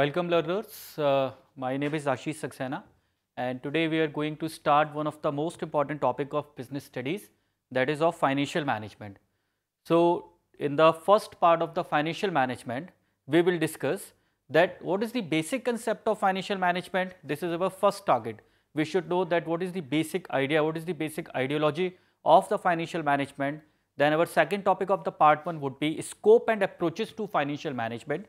Welcome learners, uh, my name is Ashish Saxena and today we are going to start one of the most important topic of business studies that is of financial management. So in the first part of the financial management, we will discuss that what is the basic concept of financial management, this is our first target. We should know that what is the basic idea, what is the basic ideology of the financial management. Then our second topic of the part 1 would be scope and approaches to financial management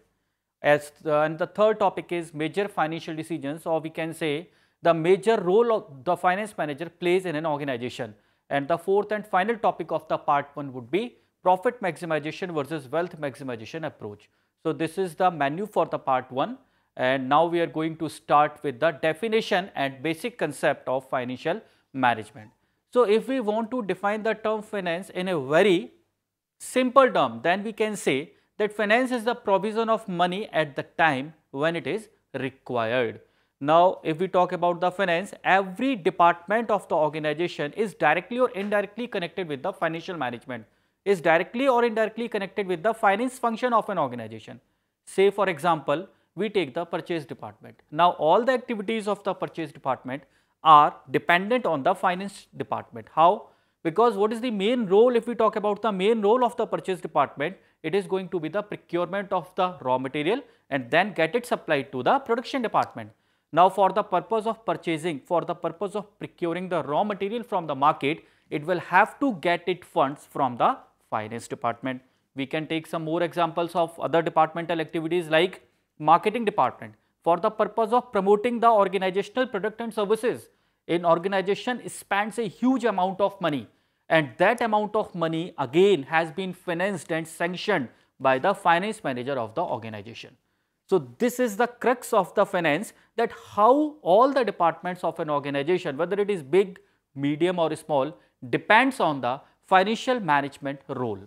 as the, uh, and the third topic is major financial decisions or we can say the major role of the finance manager plays in an organization. And the fourth and final topic of the part 1 would be profit maximization versus wealth maximization approach. So, this is the menu for the part 1 and now we are going to start with the definition and basic concept of financial management. So, if we want to define the term finance in a very simple term then we can say that finance is the provision of money at the time when it is required. Now, if we talk about the finance, every department of the organization is directly or indirectly connected with the financial management, is directly or indirectly connected with the finance function of an organization. Say for example, we take the purchase department. Now, all the activities of the purchase department are dependent on the finance department. How? Because what is the main role if we talk about the main role of the purchase department? it is going to be the procurement of the raw material and then get it supplied to the production department. Now for the purpose of purchasing, for the purpose of procuring the raw material from the market, it will have to get its funds from the finance department. We can take some more examples of other departmental activities like marketing department. For the purpose of promoting the organizational product and services, an organization spends a huge amount of money and that amount of money again has been financed and sanctioned by the finance manager of the organization. So, this is the crux of the finance that how all the departments of an organization whether it is big, medium or small depends on the financial management role.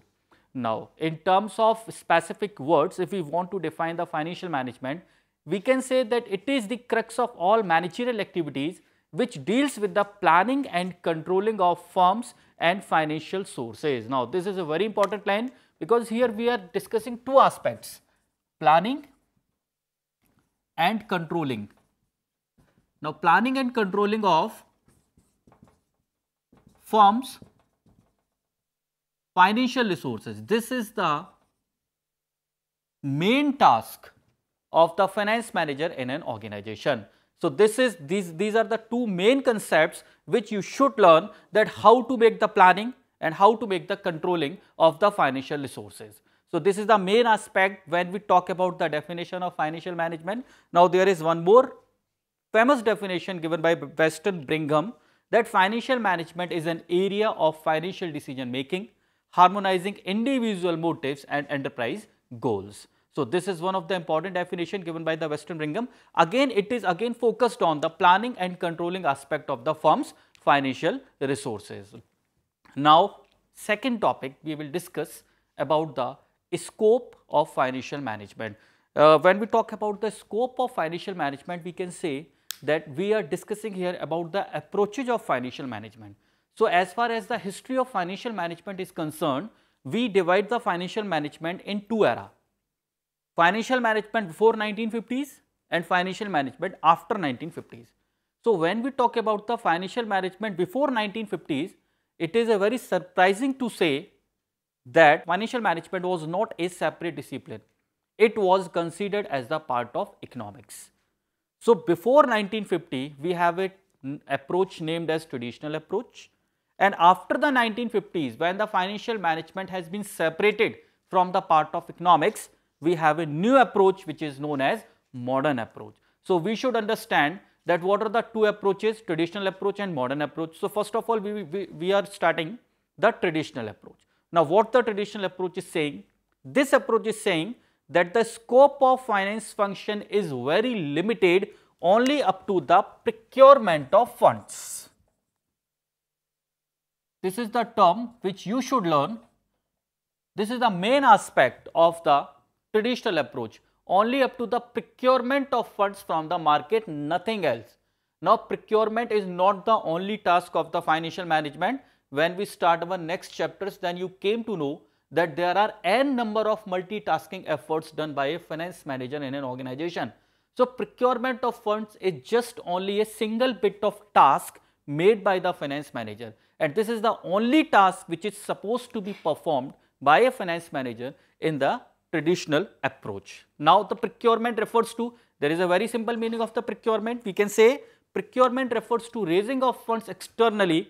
Now, in terms of specific words if we want to define the financial management, we can say that it is the crux of all managerial activities which deals with the planning and controlling of firms and financial sources. Now, this is a very important line because here we are discussing two aspects planning and controlling. Now, planning and controlling of firms financial resources. This is the main task of the finance manager in an organization. So, this is these, these are the two main concepts which you should learn that how to make the planning and how to make the controlling of the financial resources. So, this is the main aspect when we talk about the definition of financial management. Now, there is one more famous definition given by Weston Brigham that financial management is an area of financial decision making harmonizing individual motives and enterprise goals. So, this is one of the important definition given by the Western Brigham. Again, it is again focused on the planning and controlling aspect of the firm's financial resources. Now, second topic we will discuss about the scope of financial management. Uh, when we talk about the scope of financial management, we can say that we are discussing here about the approaches of financial management. So, as far as the history of financial management is concerned, we divide the financial management in two era financial management before 1950s and financial management after 1950s. So, when we talk about the financial management before 1950s, it is a very surprising to say that financial management was not a separate discipline. It was considered as the part of economics. So, before 1950, we have an approach named as traditional approach and after the 1950s when the financial management has been separated from the part of economics, we have a new approach which is known as modern approach. So, we should understand that what are the two approaches traditional approach and modern approach. So, first of all we, we, we are starting the traditional approach. Now, what the traditional approach is saying? This approach is saying that the scope of finance function is very limited only up to the procurement of funds. This is the term which you should learn. This is the main aspect of the traditional approach only up to the procurement of funds from the market nothing else. Now procurement is not the only task of the financial management when we start our next chapters then you came to know that there are n number of multitasking efforts done by a finance manager in an organization. So procurement of funds is just only a single bit of task made by the finance manager and this is the only task which is supposed to be performed by a finance manager in the traditional approach. Now, the procurement refers to, there is a very simple meaning of the procurement. We can say procurement refers to raising of funds externally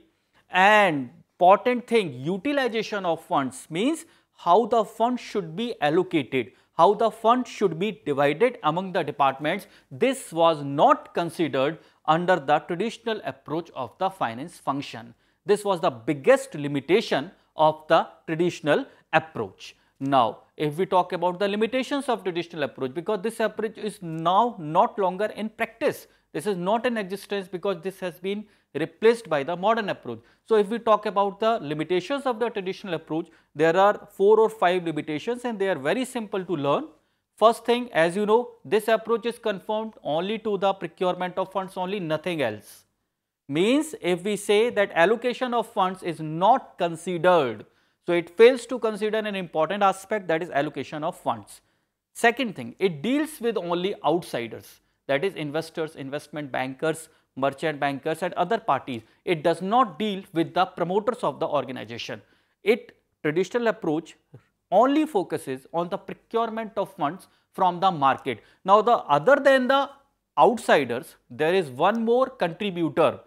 and important thing utilization of funds means how the fund should be allocated, how the fund should be divided among the departments. This was not considered under the traditional approach of the finance function. This was the biggest limitation of the traditional approach. Now, if we talk about the limitations of traditional approach because this approach is now not longer in practice. This is not in existence because this has been replaced by the modern approach. So, if we talk about the limitations of the traditional approach, there are 4 or 5 limitations and they are very simple to learn. First thing as you know this approach is conformed only to the procurement of funds only nothing else. Means if we say that allocation of funds is not considered so, it fails to consider an important aspect that is allocation of funds. Second thing, it deals with only outsiders that is investors, investment bankers, merchant bankers and other parties. It does not deal with the promoters of the organization. It traditional approach only focuses on the procurement of funds from the market. Now, the other than the outsiders, there is one more contributor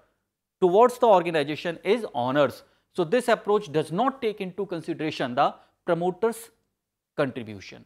towards the organization is honors. So, this approach does not take into consideration the promoter's contribution.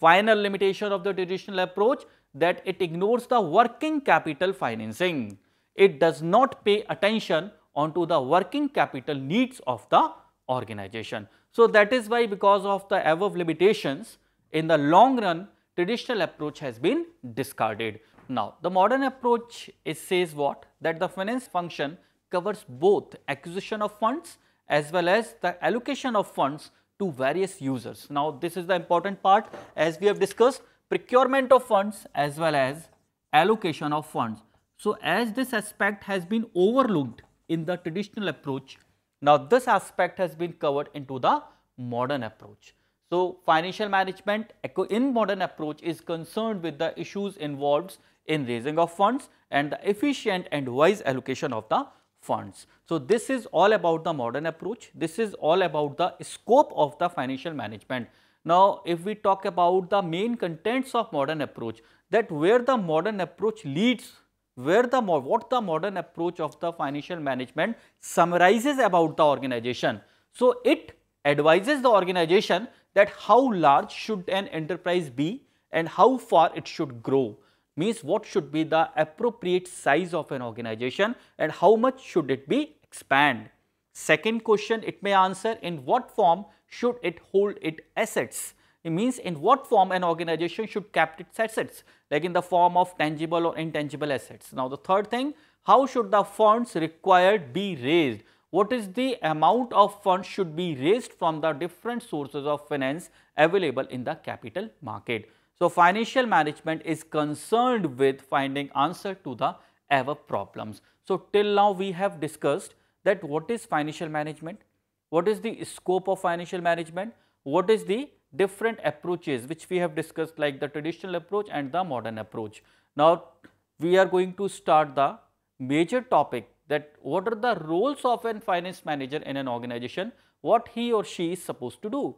Final limitation of the traditional approach that it ignores the working capital financing. It does not pay attention onto the working capital needs of the organization. So, that is why because of the above limitations in the long run traditional approach has been discarded. Now, the modern approach says what that the finance function covers both acquisition of funds as well as the allocation of funds to various users. Now, this is the important part as we have discussed procurement of funds as well as allocation of funds. So, as this aspect has been overlooked in the traditional approach, now this aspect has been covered into the modern approach. So, financial management in modern approach is concerned with the issues involved in raising of funds and the efficient and wise allocation of the funds. So, this is all about the modern approach. This is all about the scope of the financial management. Now, if we talk about the main contents of modern approach that where the modern approach leads, where the what the modern approach of the financial management summarizes about the organization. So, it advises the organization that how large should an enterprise be and how far it should grow means what should be the appropriate size of an organization and how much should it be expand. Second question it may answer in what form should it hold its assets. It means in what form an organization should cap its assets like in the form of tangible or intangible assets. Now, the third thing how should the funds required be raised? What is the amount of funds should be raised from the different sources of finance available in the capital market? So, financial management is concerned with finding answer to the ever problems. So, till now we have discussed that what is financial management, what is the scope of financial management, what is the different approaches which we have discussed like the traditional approach and the modern approach. Now, we are going to start the major topic that what are the roles of an finance manager in an organization, what he or she is supposed to do.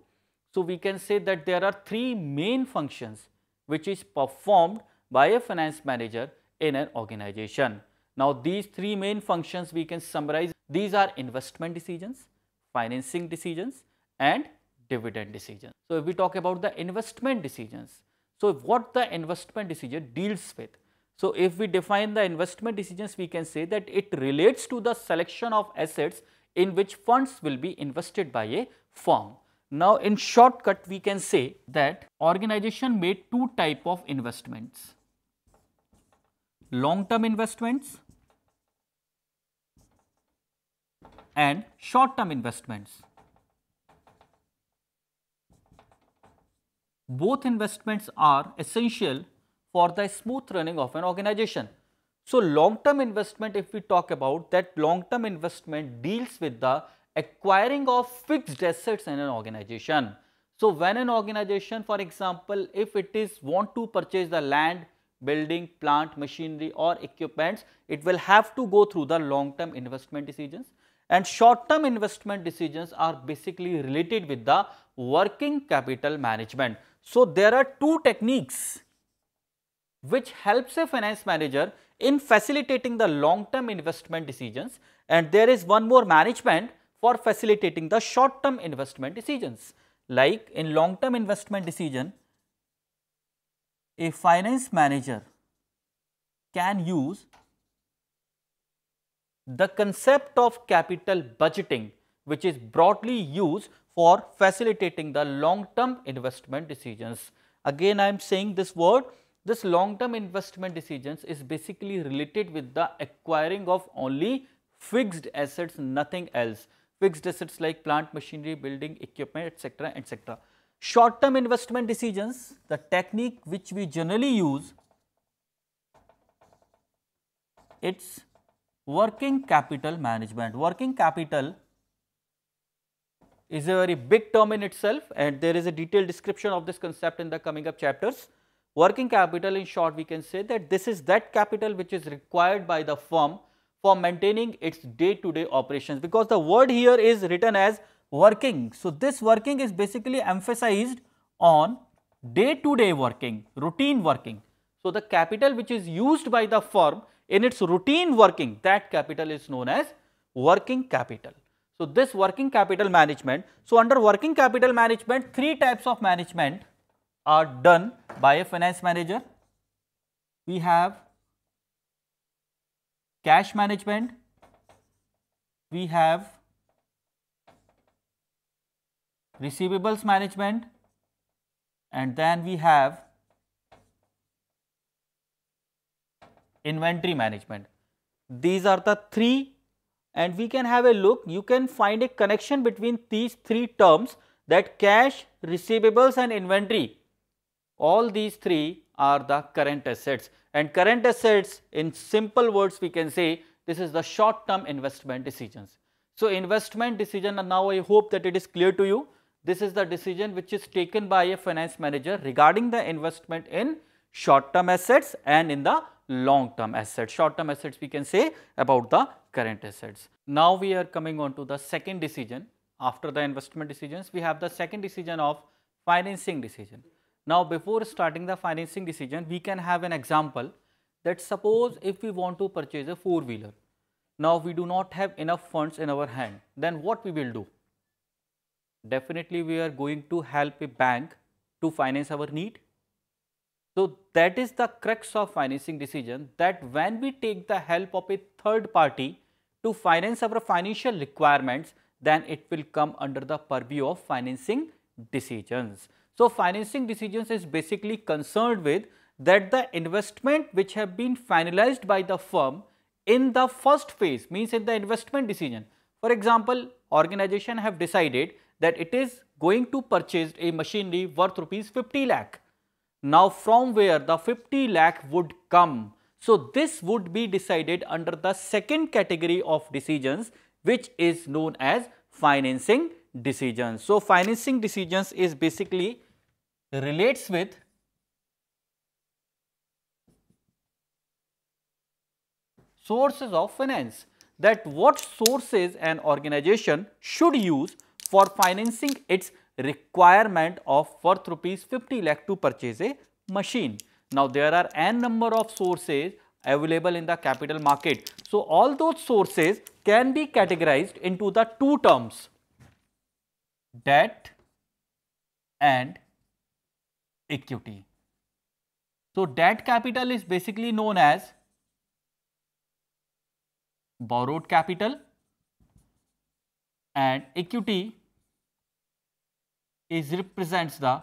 So, we can say that there are three main functions which is performed by a finance manager in an organization. Now, these three main functions we can summarize. These are investment decisions, financing decisions and dividend decisions. So, if we talk about the investment decisions, so what the investment decision deals with. So, if we define the investment decisions, we can say that it relates to the selection of assets in which funds will be invested by a firm. Now in shortcut we can say that organization made two type of investments, long term investments and short term investments. Both investments are essential for the smooth running of an organization. So, long term investment if we talk about that long term investment deals with the acquiring of fixed assets in an organization. So, when an organization for example, if it is want to purchase the land, building, plant, machinery or equipments, it will have to go through the long term investment decisions and short term investment decisions are basically related with the working capital management. So, there are two techniques which helps a finance manager in facilitating the long term investment decisions and there is one more management for facilitating the short term investment decisions. Like in long term investment decision, a finance manager can use the concept of capital budgeting which is broadly used for facilitating the long term investment decisions. Again I am saying this word this long term investment decisions is basically related with the acquiring of only fixed assets nothing else fixed assets like plant, machinery, building, equipment, etc., etc. Short term investment decisions, the technique which we generally use, it's working capital management. Working capital is a very big term in itself and there is a detailed description of this concept in the coming up chapters. Working capital in short we can say that this is that capital which is required by the firm for maintaining its day-to-day -day operations because the word here is written as working. So, this working is basically emphasized on day-to-day -day working, routine working. So, the capital which is used by the firm in its routine working that capital is known as working capital. So, this working capital management. So, under working capital management three types of management are done by a finance manager. We have cash management, we have receivables management and then we have inventory management. These are the three and we can have a look you can find a connection between these three terms that cash, receivables and inventory all these three are the current assets and current assets in simple words we can say this is the short term investment decisions. So, investment decision and now I hope that it is clear to you. This is the decision which is taken by a finance manager regarding the investment in short term assets and in the long term assets. Short term assets we can say about the current assets. Now, we are coming on to the second decision after the investment decisions we have the second decision of financing decision. Now, before starting the financing decision, we can have an example that suppose if we want to purchase a four wheeler, now we do not have enough funds in our hand, then what we will do? Definitely we are going to help a bank to finance our need. So, that is the crux of financing decision that when we take the help of a third party to finance our financial requirements, then it will come under the purview of financing decisions. So, financing decisions is basically concerned with that the investment which have been finalized by the firm in the first phase means in the investment decision. For example, organization have decided that it is going to purchase a machinery worth rupees 50 lakh. Now from where the 50 lakh would come? So this would be decided under the second category of decisions which is known as financing decisions. So financing decisions is basically relates with sources of finance that what sources an organization should use for financing its requirement of worth rupees 50 lakh to purchase a machine. Now, there are n number of sources available in the capital market. So, all those sources can be categorized into the two terms debt and equity. So, debt capital is basically known as borrowed capital and equity is represents the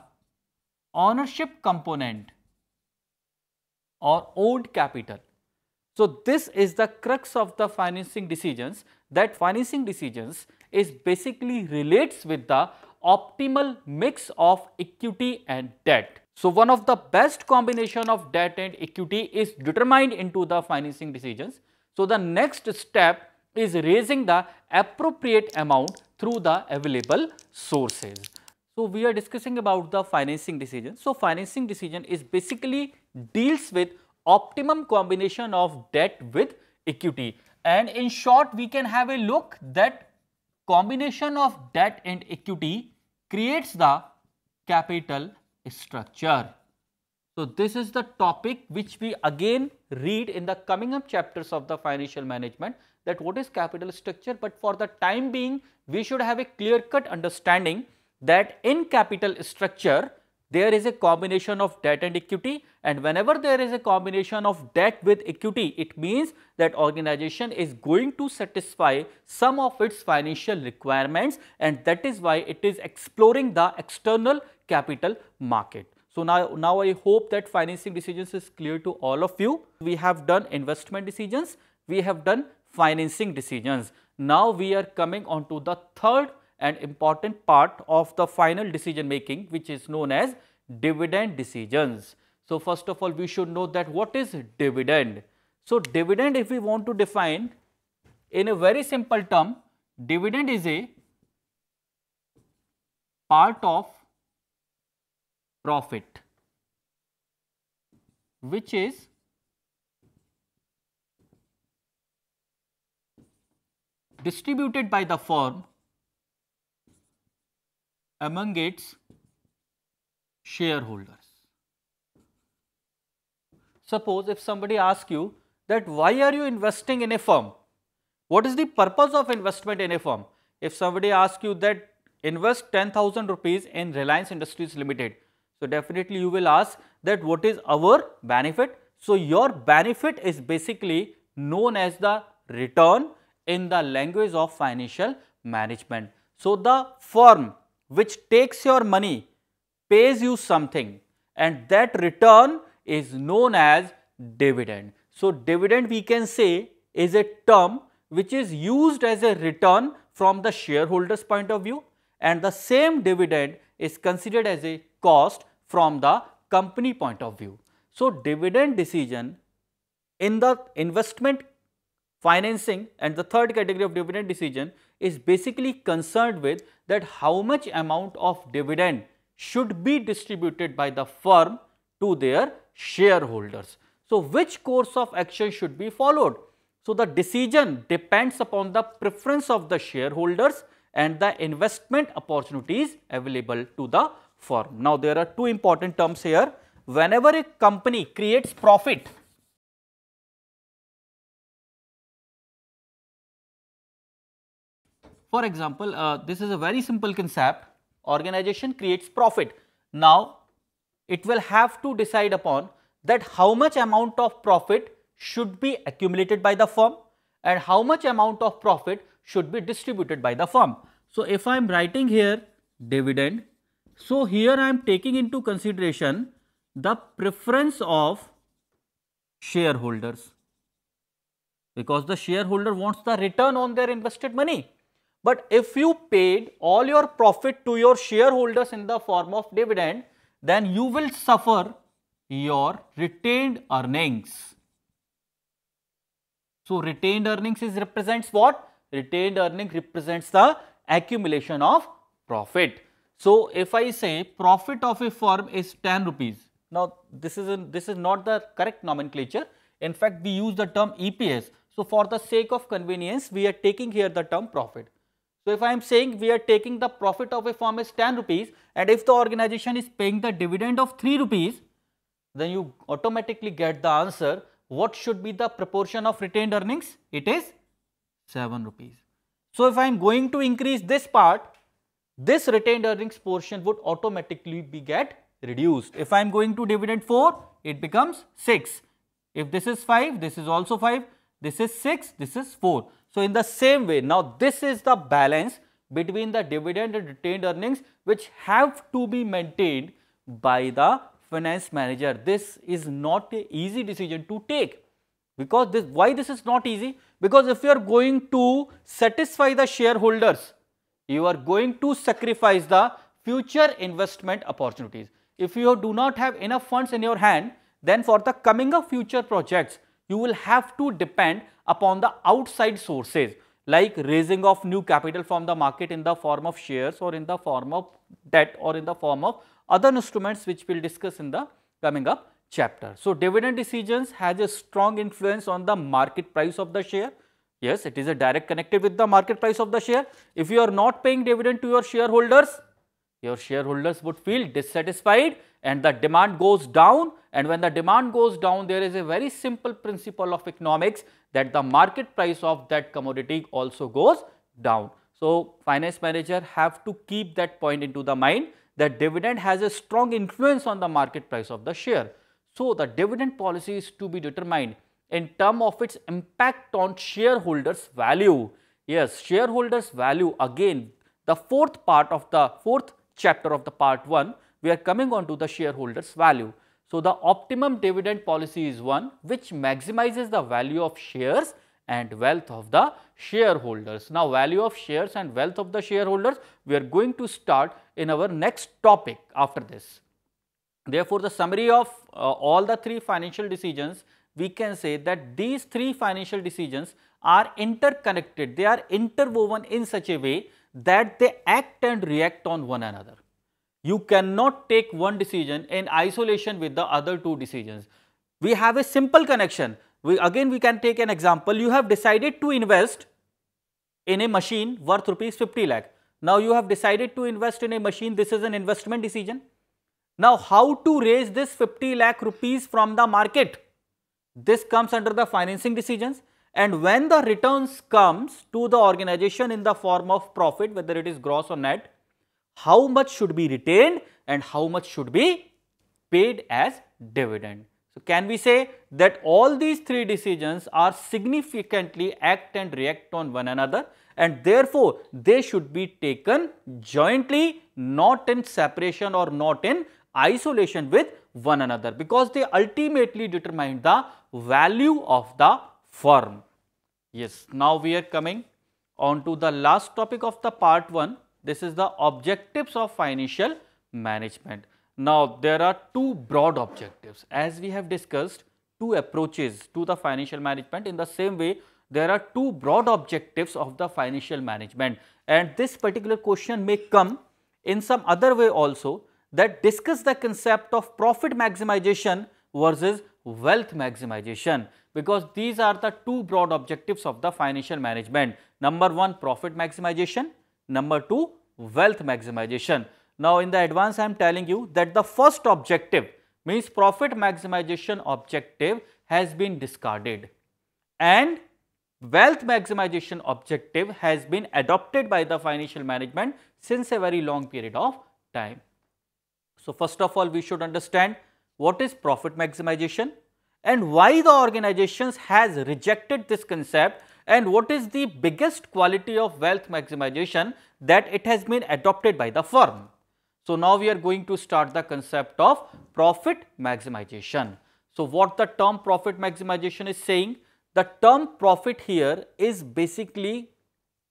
ownership component or owned capital. So, this is the crux of the financing decisions that financing decisions is basically relates with the optimal mix of equity and debt. So one of the best combination of debt and equity is determined into the financing decisions. So the next step is raising the appropriate amount through the available sources. So we are discussing about the financing decision. So financing decision is basically deals with optimum combination of debt with equity and in short we can have a look that combination of debt and equity creates the capital structure. So, this is the topic which we again read in the coming up chapters of the financial management that what is capital structure, but for the time being we should have a clear cut understanding that in capital structure there is a combination of debt and equity and whenever there is a combination of debt with equity, it means that organization is going to satisfy some of its financial requirements and that is why it is exploring the external capital market. So, now, now I hope that financing decisions is clear to all of you. We have done investment decisions, we have done financing decisions. Now, we are coming on to the third an important part of the final decision making which is known as dividend decisions. So, first of all we should know that what is dividend. So, dividend if we want to define in a very simple term dividend is a part of profit which is distributed by the firm among its shareholders. Suppose if somebody asks you that why are you investing in a firm? What is the purpose of investment in a firm? If somebody asks you that invest 10,000 rupees in Reliance Industries Limited, so definitely you will ask that what is our benefit? So your benefit is basically known as the return in the language of financial management. So the firm which takes your money, pays you something and that return is known as dividend. So, dividend we can say is a term which is used as a return from the shareholder's point of view and the same dividend is considered as a cost from the company point of view. So, dividend decision in the investment financing and the third category of dividend decision is basically concerned with that how much amount of dividend should be distributed by the firm to their shareholders. So, which course of action should be followed? So, the decision depends upon the preference of the shareholders and the investment opportunities available to the firm. Now, there are two important terms here. Whenever a company creates profit, For example, uh, this is a very simple concept organization creates profit. Now, it will have to decide upon that how much amount of profit should be accumulated by the firm and how much amount of profit should be distributed by the firm. So, if I am writing here dividend, so here I am taking into consideration the preference of shareholders because the shareholder wants the return on their invested money. But if you paid all your profit to your shareholders in the form of dividend, then you will suffer your retained earnings. So, retained earnings is represents what? Retained earning represents the accumulation of profit. So, if I say profit of a firm is 10 rupees. Now, this is, in, this is not the correct nomenclature. In fact, we use the term EPS. So, for the sake of convenience, we are taking here the term profit. So, if I am saying we are taking the profit of a firm as 10 rupees and if the organization is paying the dividend of 3 rupees, then you automatically get the answer what should be the proportion of retained earnings? It is 7 rupees. So, if I am going to increase this part, this retained earnings portion would automatically be get reduced. If I am going to dividend 4, it becomes 6. If this is 5, this is also 5, this is 6, this is 4. So, in the same way, now this is the balance between the dividend and retained earnings which have to be maintained by the finance manager. This is not a easy decision to take because this why this is not easy because if you are going to satisfy the shareholders you are going to sacrifice the future investment opportunities if you do not have enough funds in your hand then for the coming of future projects you will have to depend upon the outside sources like raising of new capital from the market in the form of shares or in the form of debt or in the form of other instruments which we will discuss in the coming up chapter. So, dividend decisions has a strong influence on the market price of the share. Yes, it is a direct connected with the market price of the share. If you are not paying dividend to your shareholders, your shareholders would feel dissatisfied and the demand goes down and when the demand goes down, there is a very simple principle of economics that the market price of that commodity also goes down. So, finance manager have to keep that point into the mind that dividend has a strong influence on the market price of the share. So, the dividend policy is to be determined in term of its impact on shareholders value. Yes, shareholders value again the fourth part of the fourth chapter of the part 1 we are coming on to the shareholders value. So, the optimum dividend policy is one which maximizes the value of shares and wealth of the shareholders. Now, value of shares and wealth of the shareholders we are going to start in our next topic after this. Therefore, the summary of uh, all the three financial decisions we can say that these three financial decisions are interconnected, they are interwoven in such a way that they act and react on one another. You cannot take one decision in isolation with the other two decisions. We have a simple connection. We again we can take an example. You have decided to invest in a machine worth rupees 50 lakh. Now you have decided to invest in a machine. This is an investment decision. Now how to raise this 50 lakh rupees from the market? This comes under the financing decisions and when the returns comes to the organization in the form of profit whether it is gross or net how much should be retained and how much should be paid as dividend. So, can we say that all these three decisions are significantly act and react on one another and therefore, they should be taken jointly not in separation or not in isolation with one another because they ultimately determine the value of the firm. Yes, now we are coming on to the last topic of the part 1 this is the objectives of financial management. Now, there are two broad objectives as we have discussed two approaches to the financial management in the same way there are two broad objectives of the financial management and this particular question may come in some other way also that discuss the concept of profit maximization versus wealth maximization because these are the two broad objectives of the financial management. Number one profit maximization Number 2, wealth maximization. Now, in the advance I am telling you that the first objective means profit maximization objective has been discarded and wealth maximization objective has been adopted by the financial management since a very long period of time. So, first of all we should understand what is profit maximization and why the organizations has rejected this concept and what is the biggest quality of wealth maximization that it has been adopted by the firm. So, now we are going to start the concept of profit maximization. So, what the term profit maximization is saying? The term profit here is basically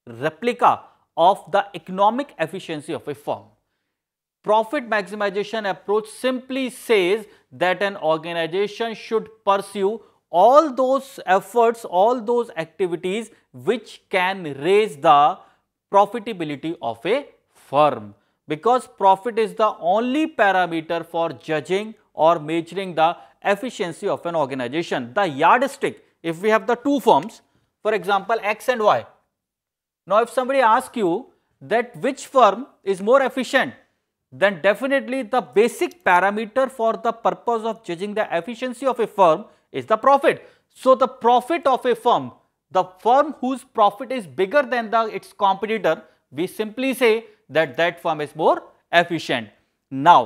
replica of the economic efficiency of a firm. Profit maximization approach simply says that an organization should pursue all those efforts, all those activities which can raise the profitability of a firm because profit is the only parameter for judging or measuring the efficiency of an organization. The yardstick, if we have the two firms, for example, X and Y. Now, if somebody asks you that which firm is more efficient, then definitely the basic parameter for the purpose of judging the efficiency of a firm is the profit. So the profit of a firm, the firm whose profit is bigger than the, its competitor, we simply say that that firm is more efficient. Now,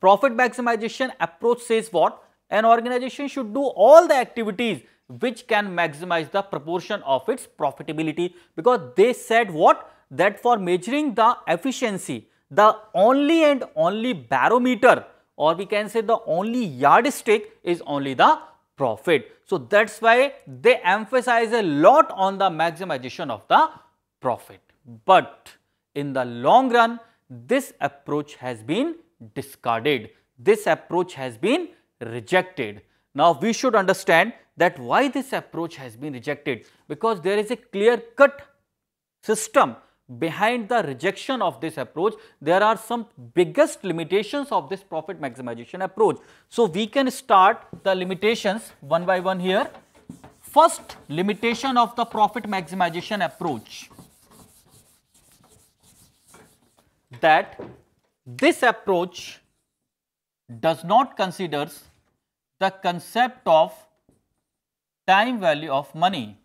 profit maximization approach says what? An organization should do all the activities which can maximize the proportion of its profitability because they said what? That for measuring the efficiency, the only and only barometer or we can say the only yardstick is only the profit. So, that is why they emphasize a lot on the maximization of the profit. But in the long run, this approach has been discarded. This approach has been rejected. Now, we should understand that why this approach has been rejected because there is a clear cut system behind the rejection of this approach, there are some biggest limitations of this profit maximization approach. So, we can start the limitations one by one here. First limitation of the profit maximization approach that this approach does not considers the concept of time value of money.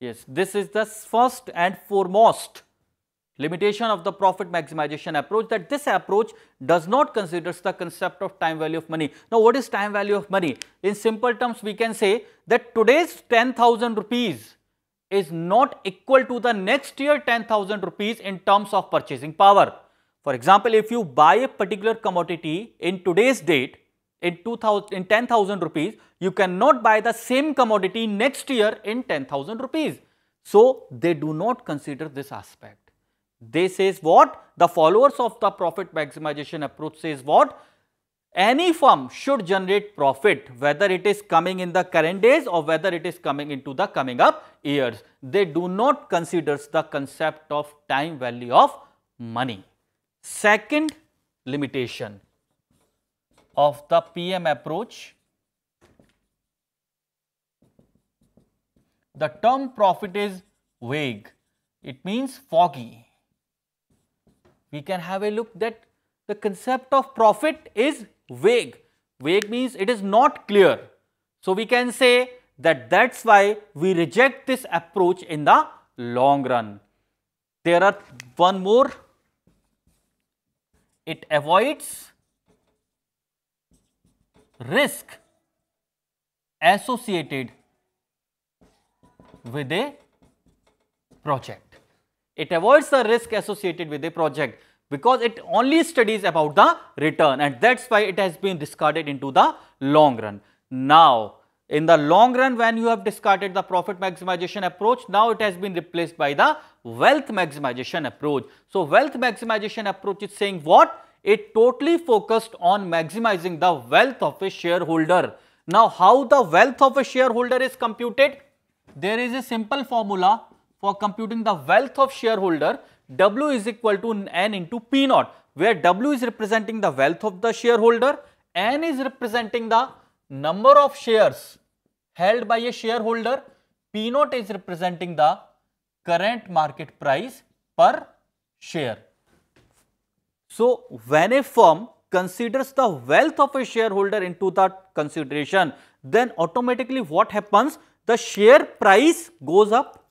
Yes, this is the first and foremost limitation of the profit maximization approach that this approach does not considers the concept of time value of money. Now, what is time value of money? In simple terms, we can say that today's 10,000 rupees is not equal to the next year 10,000 rupees in terms of purchasing power. For example, if you buy a particular commodity in today's date in 2000 in 10000 rupees you cannot buy the same commodity next year in 10000 rupees so they do not consider this aspect they says what the followers of the profit maximization approach says what any firm should generate profit whether it is coming in the current days or whether it is coming into the coming up years. They do not considers the concept of time value of money. Second limitation of the PM approach. The term profit is vague, it means foggy. We can have a look that the concept of profit is vague. Vague means it is not clear. So, we can say that that is why we reject this approach in the long run. There are one more, it avoids risk associated with a project. It avoids the risk associated with a project because it only studies about the return and that is why it has been discarded into the long run. Now, in the long run when you have discarded the profit maximization approach, now it has been replaced by the wealth maximization approach. So, wealth maximization approach is saying what? it totally focused on maximizing the wealth of a shareholder. Now, how the wealth of a shareholder is computed? There is a simple formula for computing the wealth of shareholder. W is equal to N into P naught, where W is representing the wealth of the shareholder, N is representing the number of shares held by a shareholder, P naught is representing the current market price per share. So, when a firm considers the wealth of a shareholder into that consideration, then automatically what happens? The share price goes up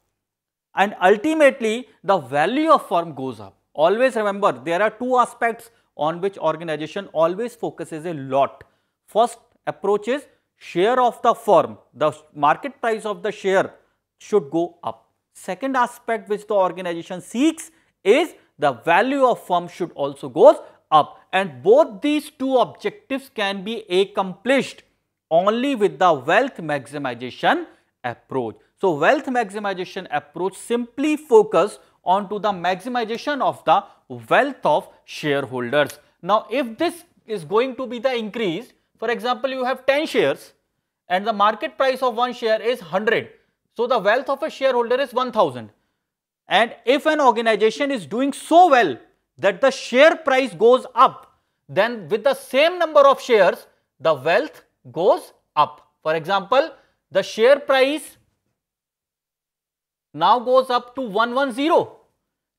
and ultimately the value of firm goes up. Always remember there are two aspects on which organization always focuses a lot. First approach is share of the firm, the market price of the share should go up. Second aspect which the organization seeks is the value of firm should also goes up and both these two objectives can be accomplished only with the wealth maximization approach. So, wealth maximization approach simply focus on to the maximization of the wealth of shareholders. Now, if this is going to be the increase, for example, you have 10 shares and the market price of one share is 100. So, the wealth of a shareholder is 1000 and if an organization is doing so well that the share price goes up, then with the same number of shares, the wealth goes up. For example, the share price now goes up to 110.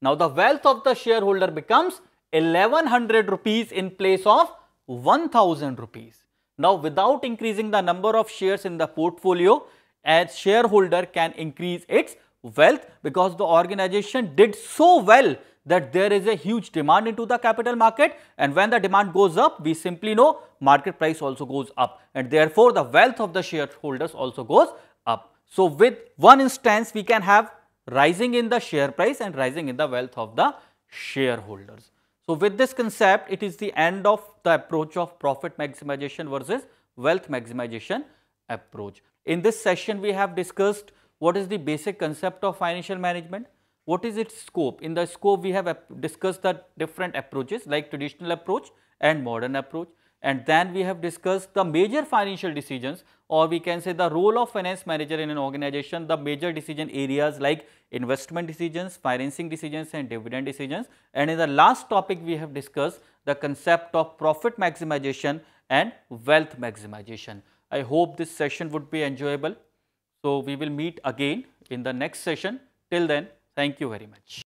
Now, the wealth of the shareholder becomes 1100 rupees in place of 1000 rupees. Now, without increasing the number of shares in the portfolio, as shareholder can increase its wealth because the organization did so well that there is a huge demand into the capital market and when the demand goes up, we simply know market price also goes up and therefore the wealth of the shareholders also goes up. So, with one instance we can have rising in the share price and rising in the wealth of the shareholders. So, with this concept it is the end of the approach of profit maximization versus wealth maximization approach. In this session we have discussed what is the basic concept of financial management, what is its scope. In the scope we have discussed the different approaches like traditional approach and modern approach and then we have discussed the major financial decisions or we can say the role of finance manager in an organization, the major decision areas like investment decisions, financing decisions and dividend decisions and in the last topic we have discussed the concept of profit maximization and wealth maximization. I hope this session would be enjoyable. So, we will meet again in the next session. Till then, thank you very much.